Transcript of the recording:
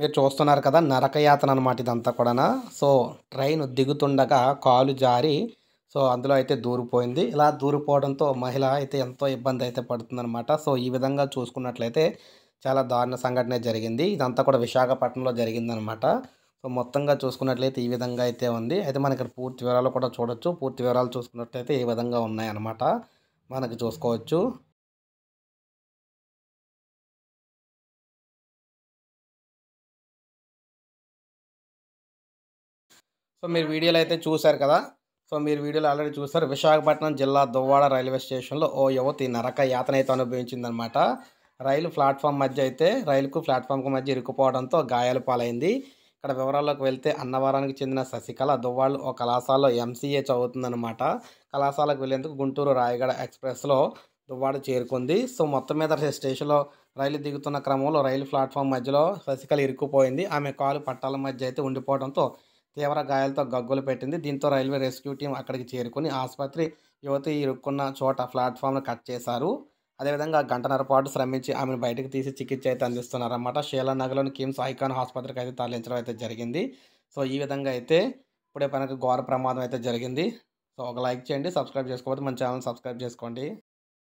మీరు చూస్తున్నారు కదా నరకయాతన అనమాట ఇదంతా కూడా సో ట్రైన్ దిగుతుండగా కాలు జారి సో అందులో అయితే దూరిపోయింది ఇలా దూరిపోవడంతో మహిళ అయితే ఎంతో ఇబ్బంది అయితే పడుతుందన్నమాట సో ఈ విధంగా చూసుకున్నట్లయితే చాలా దారుణ సంఘటన జరిగింది ఇదంతా కూడా విశాఖపట్నంలో జరిగిందనమాట సో మొత్తంగా చూసుకున్నట్లయితే ఈ విధంగా అయితే ఉంది అయితే మనకి పూర్తి వివరాలు కూడా చూడొచ్చు పూర్తి వివరాలు చూసుకున్నట్లయితే ఈ విధంగా ఉన్నాయన్నమాట మనకు చూసుకోవచ్చు సో మీరు వీడియోలు అయితే చూశారు కదా సో మీరు వీడియోలో ఆల్రెడీ చూసారు విశాఖపట్నం జిల్లా దువ్వాడ రైల్వే స్టేషన్లో ఓ యువతి నరక యాతన అయితే అనుభవించిందనమాట రైలు ప్లాట్ఫామ్ మధ్య అయితే రైలుకు ప్లాట్ఫామ్కు మధ్య ఇరుక్కుపోవడంతో గాయాలు పాలైంది ఇక్కడ వివరాల్లోకి వెళ్తే అన్నవరానికి చెందిన శశికళ దువ్వాళ్ళు ఓ కళాశాలలో ఎంసీఏ చదువుతుందనమాట కళాశాలకు వెళ్ళేందుకు గుంటూరు రాయగడ ఎక్స్ప్రెస్లో దువ్వాడ చేరుకుంది సో మొత్తం మీద స్టేషన్లో రైలు దిగుతున్న క్రమంలో రైలు ప్లాట్ఫామ్ మధ్యలో శశికళ ఇరుక్కుపోయింది ఆమె కాలు పట్టాల మధ్య అయితే ఉండిపోవడంతో తీవ్ర గాయాలతో గగ్గులు పెట్టింది దీంతో రైల్వే రెస్క్యూ టీం అక్కడికి చేరుకుని ఆసుపత్రి యువతి ఇరుక్కున్న చోట ప్లాట్ఫామ్ను కట్ చేశారు అదేవిధంగా గంటన్నర పాటు శ్రమించి ఆమెను బయటకు తీసి చికిత్స అయితే అందిస్తున్నారన్నమాట షేలానగర్లోని కిమ్స్ ఐకాన్ ఆసుపత్రికి అయితే తరలించడం అయితే జరిగింది సో ఈ విధంగా అయితే ఇప్పుడే పనికి ఘోర ప్రమాదం అయితే జరిగింది సో ఒక లైక్ చేయండి సబ్స్క్రైబ్ చేసుకోకపోతే మన ఛానల్ సబ్స్క్రైబ్ చేసుకోండి